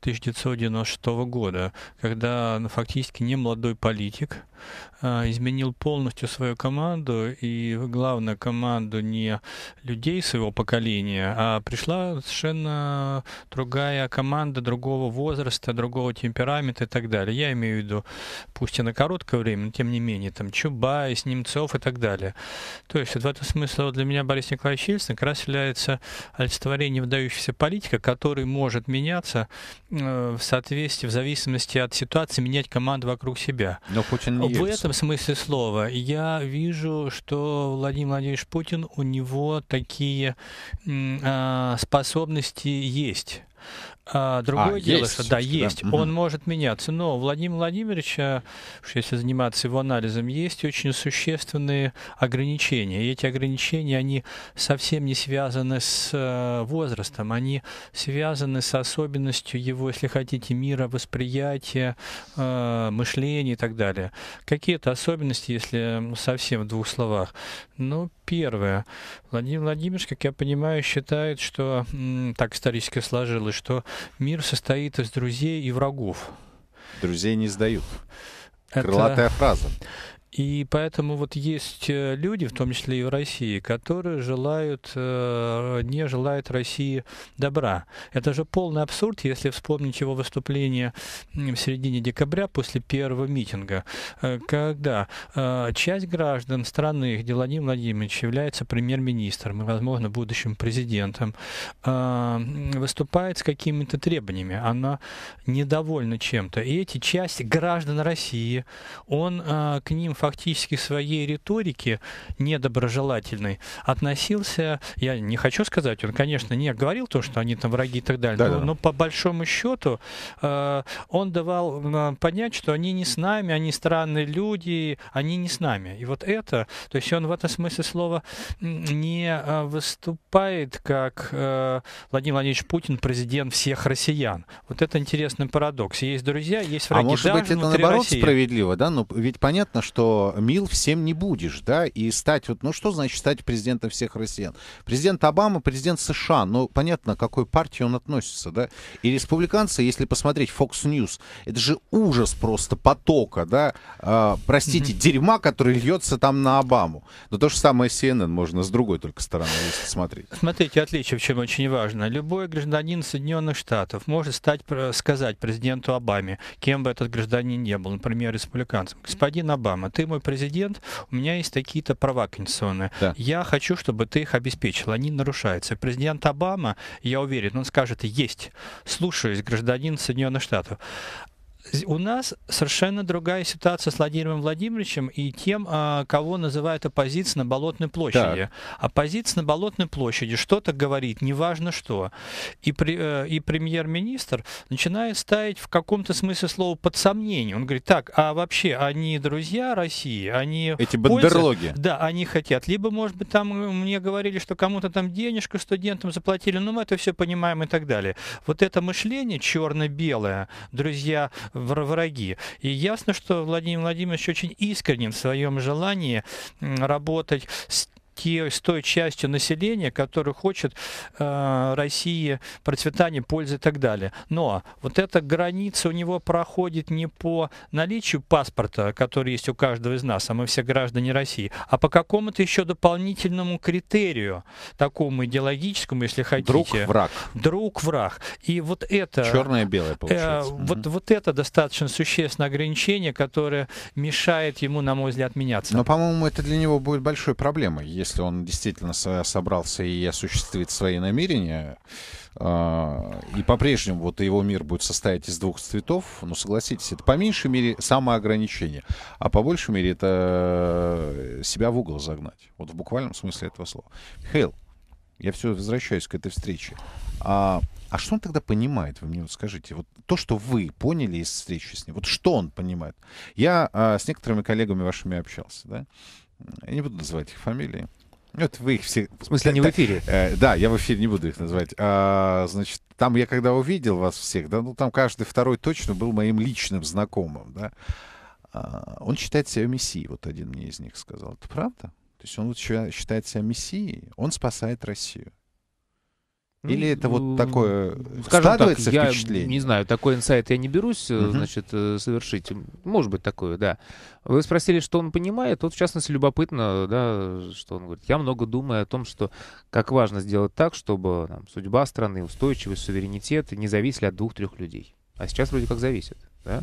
1996 года, когда ну, фактически не молодой политик, Э, изменил полностью свою команду, и главное, команду не людей своего поколения, а пришла совершенно другая команда другого возраста, другого темперамента и так далее. Я имею в виду, пусть и на короткое время, но тем не менее, там Чубайс, Немцов и так далее. То есть вот в этом смысле вот для меня Борис Николаевич Ельцин как раз является олицетворением выдающегося политика, который может меняться э, в соответствии, в зависимости от ситуации, менять команду вокруг себя. Но Путин не в этом смысле слова. Я вижу, что Владимир Владимирович Путин, у него такие а, способности есть. А, другое а, дело, есть, что да, есть. Да? Он угу. может меняться. Но у Владимира Владимировича, если заниматься его анализом, есть очень существенные ограничения. И эти ограничения, они совсем не связаны с э, возрастом. Они связаны с особенностью его, если хотите, мира, восприятия, э, мышления и так далее. Какие-то особенности, если совсем в двух словах. Ну, первое. Владимир Владимирович, как я понимаю, считает, что так исторически сложилось, что мир состоит из друзей и врагов. Друзей не сдают. Это... Крылатая фраза. И поэтому вот есть э, люди, в том числе и в России, которые желают, э, не желают России добра. Это же полный абсурд, если вспомнить его выступление в середине декабря после первого митинга, э, когда часть граждан страны, где Владимир Владимирович является премьер-министром и, возможно, будущим президентом, выступает с какими-то требованиями. Она недовольна чем-то. И эти части граждан России, он к ним фактически своей риторике недоброжелательной относился, я не хочу сказать, он, конечно, не говорил то, что они там враги и так далее, да, но, да. но по большому счету э, он давал э, понять, что они не с нами, они странные люди, они не с нами. И вот это, то есть он в этом смысле слова не э, выступает как э, Владимир Владимирович Путин президент всех россиян. Вот это интересный парадокс. Есть друзья, есть а враги. А может быть это наоборот России. справедливо, да? Ну ведь понятно, что мил всем не будешь, да, и стать, вот, ну что значит стать президентом всех россиян? Президент Обама, президент США, ну понятно, к какой партии он относится, да, и республиканцы, если посмотреть Fox News, это же ужас просто потока, да, э, простите, mm-hmm. дерьма, который льется там на Обаму. Но то же самое CNN можно с другой только стороны если смотреть. Смотрите, отличие в чем очень важно. Любой гражданин Соединенных Штатов может стать, сказать президенту Обаме, кем бы этот гражданин не был, например, республиканцем, господин Обама, ты ты мой президент, у меня есть такие-то права конституционные. Да. Я хочу, чтобы ты их обеспечил. Они нарушаются. Президент Обама, я уверен, он скажет, есть, слушаюсь, гражданин Соединенных Штатов у нас совершенно другая ситуация с Владимиром Владимировичем и тем, а, кого называют оппозицией на Болотной площади. Так. Оппозиция на Болотной площади что-то говорит, неважно что. И, э, и премьер-министр начинает ставить в каком-то смысле слово под сомнение. Он говорит, так, а вообще они друзья России, они... Эти бандерлоги. Да, они хотят. Либо, может быть, там э, мне говорили, что кому-то там денежку студентам заплатили, но мы это все понимаем и так далее. Вот это мышление черно-белое, друзья враги. И ясно, что Владимир Владимирович очень искренен в своем желании работать с с той частью населения, которая хочет э, России процветания, пользы и так далее. Но вот эта граница у него проходит не по наличию паспорта, который есть у каждого из нас, а мы все граждане России, а по какому-то еще дополнительному критерию, такому идеологическому, если хотите. Друг-враг. Друг-враг. И вот это... Черное-белое получается. Э, угу. вот, вот это достаточно существенное ограничение, которое мешает ему, на мой взгляд, меняться. Но, по-моему, это для него будет большой проблемой, если он действительно собрался и осуществит свои намерения, а, и по-прежнему вот его мир будет состоять из двух цветов, ну, согласитесь, это по меньшей мере самоограничение, а по большей мере это э, себя в угол загнать. Вот в буквальном смысле этого слова. Михаил, я все возвращаюсь к этой встрече. А, а что он тогда понимает? Вы мне вот скажите. Вот то, что вы поняли из встречи с ним, вот что он понимает? Я а, с некоторыми коллегами вашими общался, да? Я не буду называть их фамилии. Вот вы их все... В смысле, не в эфире? Э, да, я в эфире не буду их называть. А, значит, там я когда увидел вас всех, да, ну там каждый второй точно был моим личным знакомым, да. А, он считает себя мессией, вот один мне из них сказал. Это правда? То есть он вот считает себя мессией, он спасает Россию. Ну, Или это вот такое э, Скажем складывается так, я не знаю, такой инсайт я не берусь, угу. значит, э, совершить. Может быть такое, да. Вы спросили, что он понимает. Вот, в частности, любопытно, да, что он говорит. Я много думаю о том, что как важно сделать так, чтобы там, судьба страны, устойчивость, суверенитет не зависели от двух-трех людей. А сейчас вроде как зависит, да.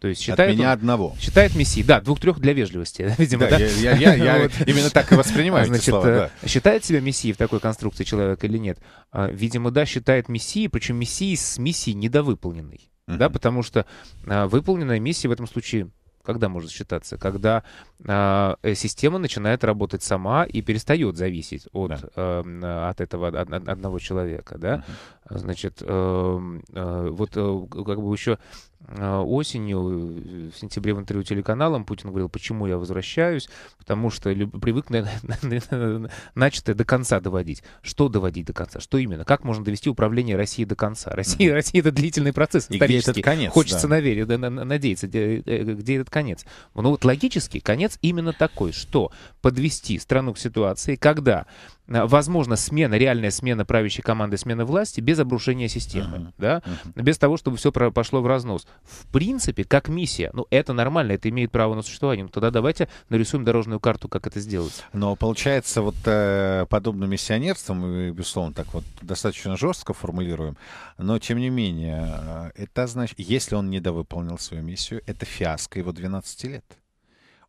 То есть считает, От меня он, одного. Считает Месси. Да, двух-трех для вежливости, видимо. Да, да? я, я, я, я именно так и воспринимаю Значит, эти слова. Э, да. Считает себя Месси в такой конструкции человек или нет? А, видимо, да, считает Месси, причем Месси с миссией недовыполненной. Uh-huh. Да, потому что а, выполненная миссия в этом случае когда может считаться? Когда а, э, система начинает работать сама и перестает зависеть от, да. э, от этого от, одного человека. Да? Значит, эм, э, вот э, как бы еще э, осенью, в сентябре в интервью телеканалам Путин говорил, почему я возвращаюсь, потому что привык на, на, начатое до конца доводить. Что доводить до конца? Что именно? Как можно довести управление Россией до конца? Россия, Россия — это длительный процесс И где этот конец? Хочется да. наверить, надеяться, где, этот конец. Ну вот логически конец именно такой, что подвести страну к ситуации, когда Э, возможно смена, реальная смена правящей команды, смена власти без обрушения системы, uh-huh. да, uh-huh. без того, чтобы все пошло в разнос. В принципе, как миссия, ну это нормально, это имеет право на существование. Ну, тогда давайте нарисуем дорожную карту, как это сделать. Но получается вот э, подобным миссионерством, и, безусловно, так вот достаточно жестко формулируем, но тем не менее, э, это значит, если он недовыполнил свою миссию, это фиаско его 12 лет.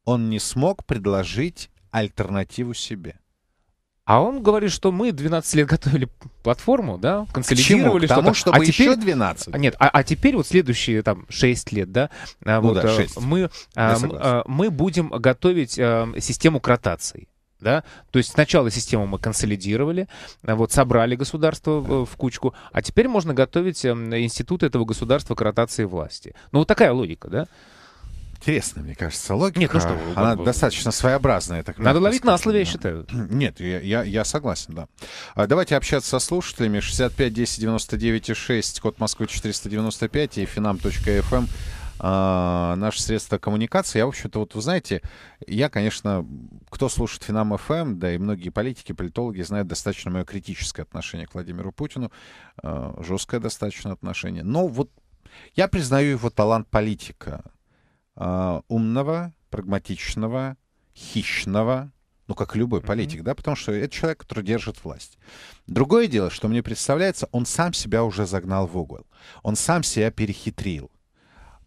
Он не смог предложить альтернативу себе. А он говорит, что мы 12 лет готовили платформу, да, консолидировали К чему? К тому, что-то. чтобы а теперь, еще 12. А, нет, а, а теперь вот следующие там 6 лет, да, а, ну вот, да, 6. А, мы, мы будем готовить а, систему кротаций. Да? То есть сначала систему мы консолидировали, вот, собрали государство в, в кучку, а теперь можно готовить эм, институт этого государства к ротации власти. Ну вот такая логика, да? интересная, мне кажется, логика. Нет, ну что, она вы, достаточно своеобразная. Так, Надо ловить на слове, я считаю. Нет, я, я, я согласен, да. А, давайте общаться со слушателями. 65 10 99 6, код Москвы 495 и finam.fm. Эм. А, наше средство коммуникации. Я, в общем-то, вот вы знаете, я, конечно, кто слушает Финам ФМ, эм, да и многие политики, политологи знают достаточно мое критическое отношение к Владимиру Путину, а, жесткое достаточно отношение. Но вот я признаю его талант политика. А, умного, прагматичного, хищного, ну, как любой политик, да, потому что это человек, который держит власть. Другое дело, что мне представляется, он сам себя уже загнал в угол. Он сам себя перехитрил.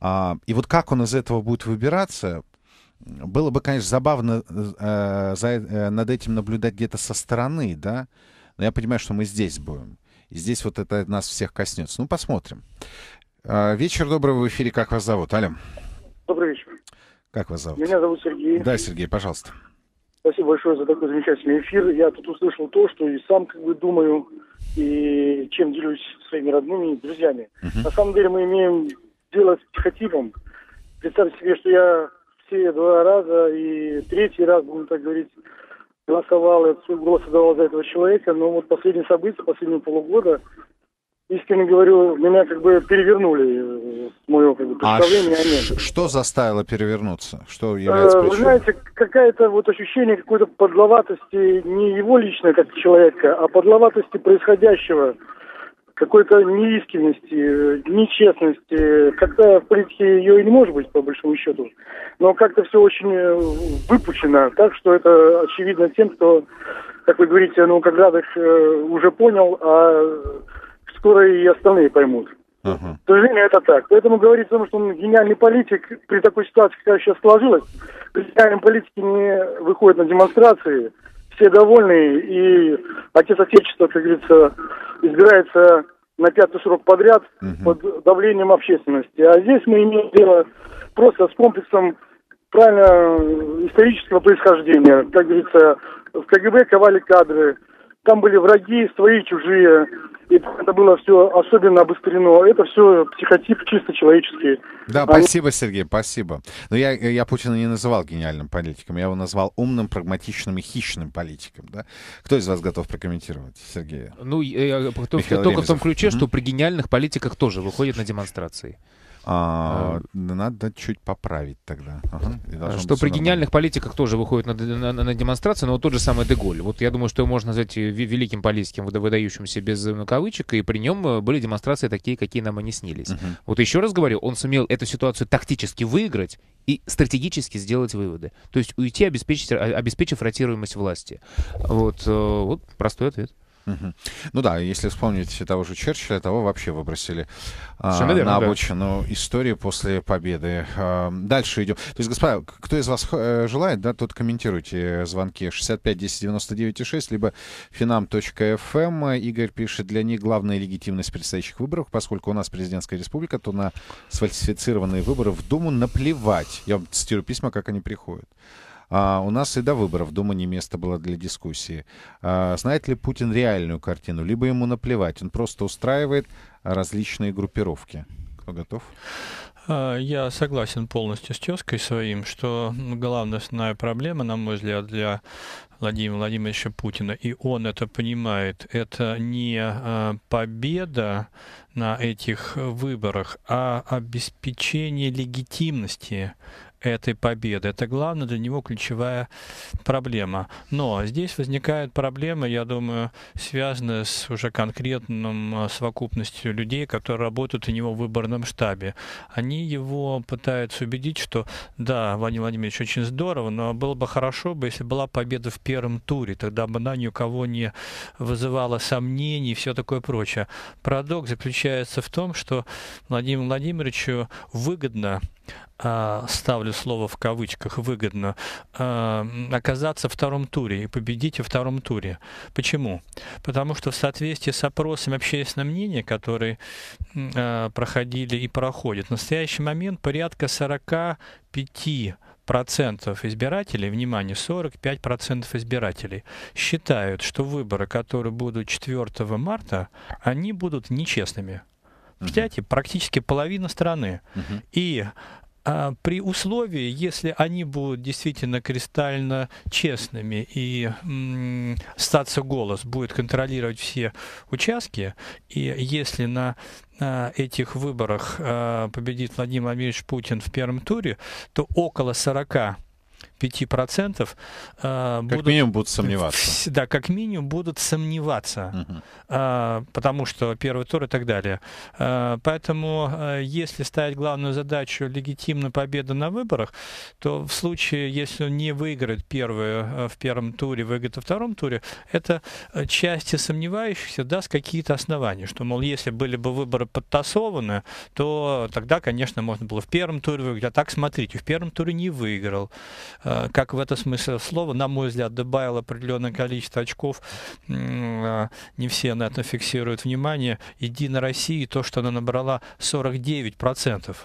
А, и вот как он из этого будет выбираться, было бы, конечно, забавно э, за, э, над этим наблюдать где-то со стороны, да, но я понимаю, что мы здесь будем. И здесь вот это нас всех коснется. Ну, посмотрим. Э, вечер доброго в эфире. Как вас зовут? Алло. Добрый вечер. Как вас зовут? Меня зовут Сергей. Да, Сергей, пожалуйста. Спасибо большое за такой замечательный эфир. Я тут услышал то, что и сам как бы думаю, и чем делюсь своими родными и друзьями. uh На самом деле мы имеем дело с психотипом. Представьте себе, что я все два раза и третий раз, будем так говорить, голосовал, и свой голос отдавал за этого человека, но вот последние события, последние полугода искренне говорю, меня как бы перевернули мое как бы, представление а о а нем. Что заставило перевернуться? Что э, является причиной? Вы знаете, какое-то вот ощущение какой-то подловатости не его лично как человека, а подловатости происходящего, какой-то неискренности, э, нечестности. Э, как-то, в политике ее и не может быть, по большому счету. Но как-то все очень выпучено, так что это очевидно тем, кто, как вы говорите, ну, как Радок уже понял, а скоро и остальные поймут. Uh-huh. К сожалению, это так. Поэтому говорить о том, что он гениальный политик, при такой ситуации, какая сейчас сложилась, при гениальном политике не выходят на демонстрации, все довольны, и отец Отечества, как говорится, избирается на пятый срок подряд uh-huh. под давлением общественности. А здесь мы имеем дело просто с комплексом правильно э, исторического происхождения. Как говорится, в КГБ ковали кадры, там были враги, свои, чужие. И это было все особенно обострено. Это все психотип чисто человеческий. Да, Они... спасибо, Сергей, спасибо. Но я, я Путина не называл гениальным политиком. Я его назвал умным, прагматичным и хищным политиком. Да? Кто из вас готов прокомментировать, Сергей? Ну, я, я, только, только в том ключе, mm-hmm. что при гениальных политиках тоже выходит на демонстрации. А, а, надо чуть поправить тогда. Ага, э, что при гениальных политиках тоже выходит на, на, на демонстрацию, но вот тот же самый Деголь. Вот я думаю, что его можно назвать великим политиком, выдающимся без э, кавычек, и при нем были демонстрации такие, какие нам они снились. Угу. Вот еще раз говорю, он сумел эту ситуацию тактически выиграть и стратегически сделать выводы. То есть уйти, обеспечить, а, обеспечив ротируемость власти. Вот, вот простой ответ. Ну да, если вспомнить того же Черчилля, того вообще выбросили а, на обочину да. истории после победы. А, дальше идем. То есть, господа, кто из вас э, желает, да, тот комментируйте звонки 65 10 99 6, либо finam.fm. Эм. Игорь пишет, для них главная легитимность предстоящих выборов, поскольку у нас президентская республика, то на сфальсифицированные выборы в Думу наплевать. Я вам цитирую письма, как они приходят. А, у нас и до выборов дома не место было для дискуссии. А, знает ли Путин реальную картину, либо ему наплевать, он просто устраивает различные группировки? Кто готов? А, я согласен полностью с тезкой своим, что главная основная проблема, на мой взгляд, для Владимира Владимировича Путина, и он это понимает, это не а, победа на этих выборах, а обеспечение легитимности этой победы. Это главная для него ключевая проблема. Но здесь возникают проблемы, я думаю, связанные с уже конкретным а, совокупностью людей, которые работают у него в выборном штабе. Они его пытаются убедить, что да, Ваня Владимирович очень здорово, но было бы хорошо, бы, если была победа в первом туре, тогда бы она ни у кого не вызывала сомнений и все такое прочее. Парадокс заключается в том, что Владимиру Владимировичу выгодно, а, ставлю использую слово в кавычках, выгодно, э, оказаться в втором туре и победить во втором туре. Почему? Потому что в соответствии с опросами общественного мнения, которые э, проходили и проходят, в настоящий момент порядка 45 процентов избирателей, внимание, 45 процентов избирателей считают, что выборы, которые будут 4 марта, они будут нечестными. В практически половина страны. Uh -huh. И а при условии, если они будут действительно кристально честными и статься голос будет контролировать все участки, и если на а, этих выборах а, победит Владимир Владимирович Путин в первом туре, то около 40 5% э, а, будут... Как минимум будут сомневаться. Да, как минимум будут сомневаться, угу. э, потому что первый тур и так далее. Э, поэтому, э, если ставить главную задачу легитимно победа на выборах, то в случае, если он не выиграет первую э, в первом туре, выиграет во втором туре, это части сомневающихся даст какие-то основания, что, мол, если были бы выборы подтасованы, то тогда, конечно, можно было в первом туре выиграть, а так смотрите, в первом туре не выиграл. Э, Э, как в этом смысле слова, на мой взгляд, добавил определенное количество очков, а, не все на это фиксируют внимание, «Единая Россия» и то, что она набрала 49%.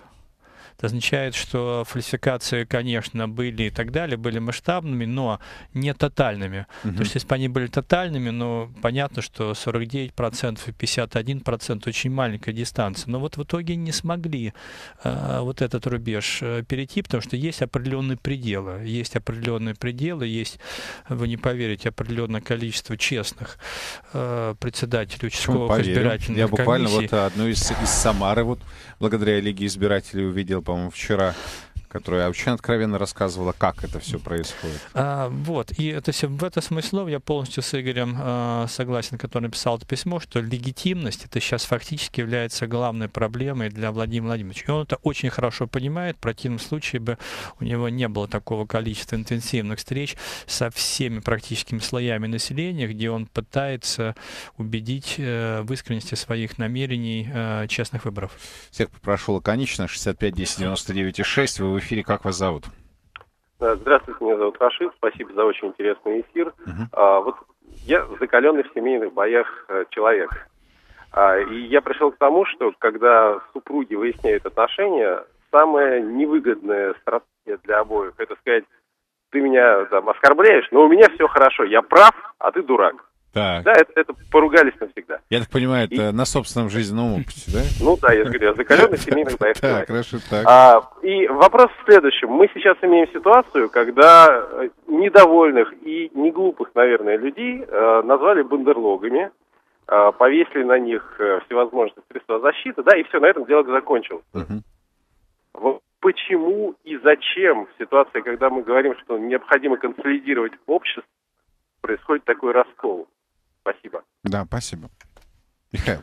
Это означает, что фальсификации, конечно, были и так далее, были масштабными, но не тотальными. Угу. То есть, если бы они были тотальными, ну, понятно, что 49% и 51% очень маленькая дистанция. Но вот в итоге не смогли э, вот этот рубеж э, перейти, потому что есть определенные пределы. Есть определенные пределы, есть, вы не поверите, определенное количество честных э, председателей участковых избирательных Я комиссий. буквально вот одну из, из Самары, вот благодаря Лиге избирателей увидел по-моему, вчера которая очень откровенно рассказывала, как это все происходит. А, вот, и это есть, в этом смысле я полностью с Игорем э, согласен, который написал это письмо, что легитимность это сейчас фактически является главной проблемой для Владимира Владимировича. И он это очень хорошо понимает, в противном случае бы у него не было такого количества интенсивных встреч со всеми практическими слоями населения, где он пытается убедить э, в искренности своих намерений э, честных выборов. Всех попрошу лаконично, 65, 10, 99 и 6, вы в эфире. Как вас зовут? Э, здравствуйте, меня зовут Рашид. Спасибо за очень интересный эфир. Угу. А, вот я закаленный в семейных боях э, человек. А, и я пришел к тому, что когда супруги выясняют отношения, самая невыгодная стратегия для обоих это сказать, ты меня там оскорбляешь, но у меня все хорошо, я прав, а ты дурак. Так. Да, это, это поругались навсегда. Я так понимаю, это и... на собственном жизненном опыте, да? Ну да, я же говорю, я закаленный семейный боец. Так, хорошо, так. А, и вопрос в следующем. Мы сейчас имеем ситуацию, когда э, недовольных и не глупых, наверное, людей э, назвали бандерлогами, э, повесили на них всевозможные средства защиты, да, и все, на этом дело закончилось. Почему и зачем в ситуации, когда мы говорим, что необходимо консолидировать общество, происходит такой раскол? Спасибо. Да, спасибо. Михаил.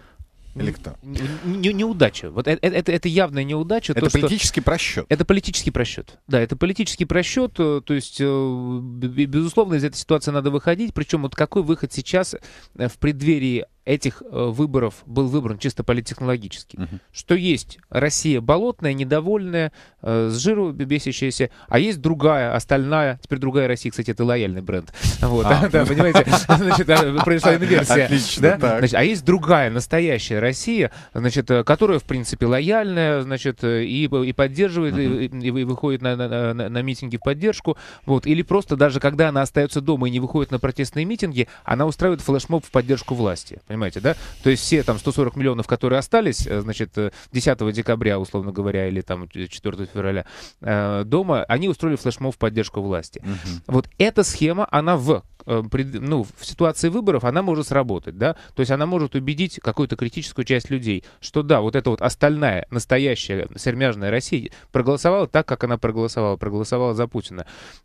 Или кто? Не, неудача. Вот это, э, это, это явная неудача. Это то, политический что... просчет. Это политический просчет. Да, это политический просчет. Э, то есть, э, безусловно, из этой ситуации надо выходить. Причем вот какой выход сейчас в преддверии этих э, выборов был выбран чисто политтехнологически. Угу. Что есть Россия болотная, недовольная, э, с жиру бесящаяся, а есть другая, остальная, теперь другая Россия, кстати, это лояльный бренд. Вот, а. да, понимаете, значит, а, произошла инверсия. Отлично, да? значит, а есть другая, настоящая Россия, значит, э, которая, в принципе, лояльная, значит, э, и, и поддерживает, угу. и, и, и выходит на, на, на, на митинги в поддержку, вот, или просто даже когда она остается дома и не выходит на протестные митинги, она устраивает флешмоб в поддержку власти понимаете, да? То есть все там 140 миллионов, которые остались, э, значит, 10 э, декабря, условно говоря, или там 4 февраля э, дома, они устроили флешмоб в поддержку власти. Угу. Вот эта схема, она в ну, в ситуации выборов она может сработать, да, то есть она может убедить какую-то критическую часть людей, что да, вот эта вот остальная, настоящая сермяжная Россия проголосовала так, как она проголосовала, проголосовала за Путина.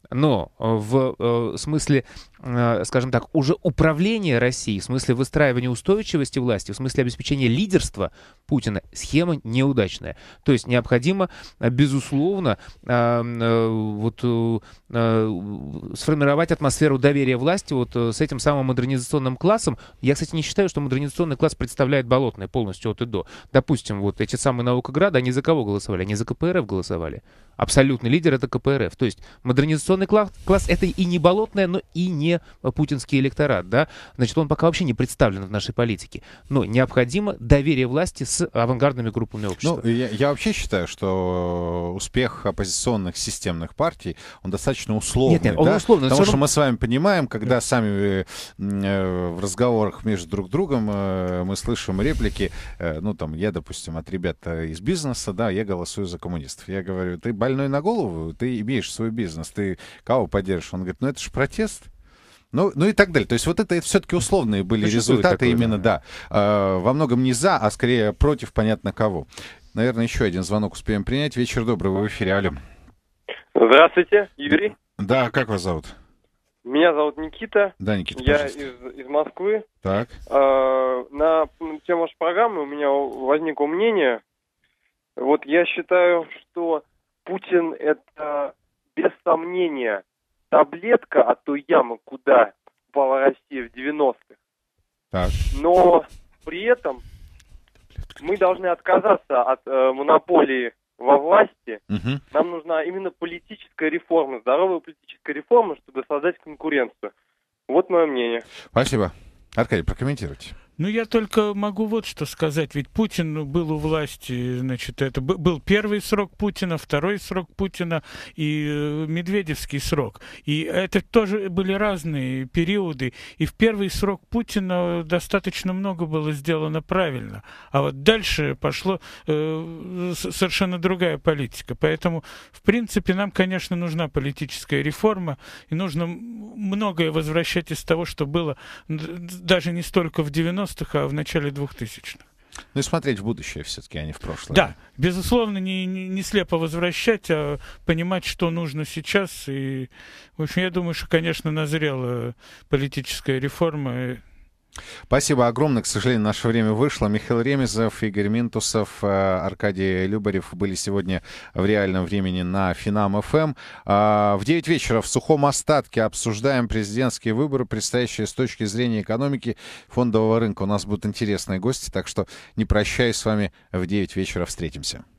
Но в смысле, скажем так, уже управления Россией, в смысле выстраивания устойчивости власти, в смысле обеспечения лидерства Путина, схема неудачная. То есть необходимо, а, безусловно, а, э, вот, э, э, сформировать атмосферу доверия власти вот с этим самым модернизационным классом. Я, кстати, не считаю, что модернизационный класс представляет болотное полностью от и до. Допустим, вот эти самые наукограды, они за кого голосовали? Они за КПРФ голосовали. Абсолютный лидер — это КПРФ. То есть модернизационный класс, класс — это и не болотное, но и не путинский электорат. Да? Значит, он пока вообще не представлен в нашей нашей политики. Но необходимо доверие власти с авангардными группами общества. Ну, я, я вообще считаю, что успех оппозиционных системных партий, он достаточно условный. Нет, нет, он да? условный. Потому что равно... мы с вами понимаем, когда да. сами э, в разговорах между друг другом э, мы слышим реплики, э, ну там, я, допустим, от ребят э, из бизнеса, да, я голосую за коммунистов. Я говорю, ты больной на голову, ты имеешь свой бизнес, ты кого поддержишь? Он говорит, ну это же протест. Ну, ну и так далее. То есть вот это, это все-таки условные были это результаты такое, именно, да. да. Э, во многом не за, а скорее против понятно кого. Наверное, еще один звонок успеем принять. Вечер добрый, вы в эфире, алло. Здравствуйте, Юрий. Да, как вас зовут? Меня зовут Никита. Да, Никита, Я из, из Москвы. Так. Э, на тему вашей программы у меня возникло мнение. Вот я считаю, что Путин это без сомнения таблетка от а той ямы, куда попала Россия в 90-х. Так. Но при этом мы должны отказаться от э, монополии во власти. Угу. Нам нужна именно политическая реформа, здоровая политическая реформа, чтобы создать конкуренцию. Вот мое мнение. Спасибо. Аркадий, прокомментируйте. Ну, я только могу вот что сказать. Ведь Путин ну, был у власти, значит, это был первый срок Путина, второй срок Путина и э, медведевский срок. И это тоже были разные периоды. И в первый срок Путина достаточно много было сделано правильно. А вот дальше пошло э, совершенно другая политика. Поэтому, в принципе, нам, конечно, нужна политическая реформа. И нужно многое возвращать из того, что было даже не столько в 90 90-х, а в начале 2000-х. Ну и смотреть в будущее все-таки, а не в прошлое. Да, безусловно, не, не, не слепо возвращать, а понимать, что нужно сейчас. И, в общем, я думаю, что, конечно, назрела политическая реформа, Спасибо огромное. К сожалению, наше время вышло. Михаил Ремезов, Игорь Минтусов, э, Аркадий Любарев были сегодня в реальном времени на Финам ФМ. Эм. А, в 9 вечера в сухом остатке обсуждаем президентские выборы, предстоящие с точки зрения экономики фондового рынка. У нас будут интересные гости, так что не прощаюсь с вами. В 9 вечера встретимся.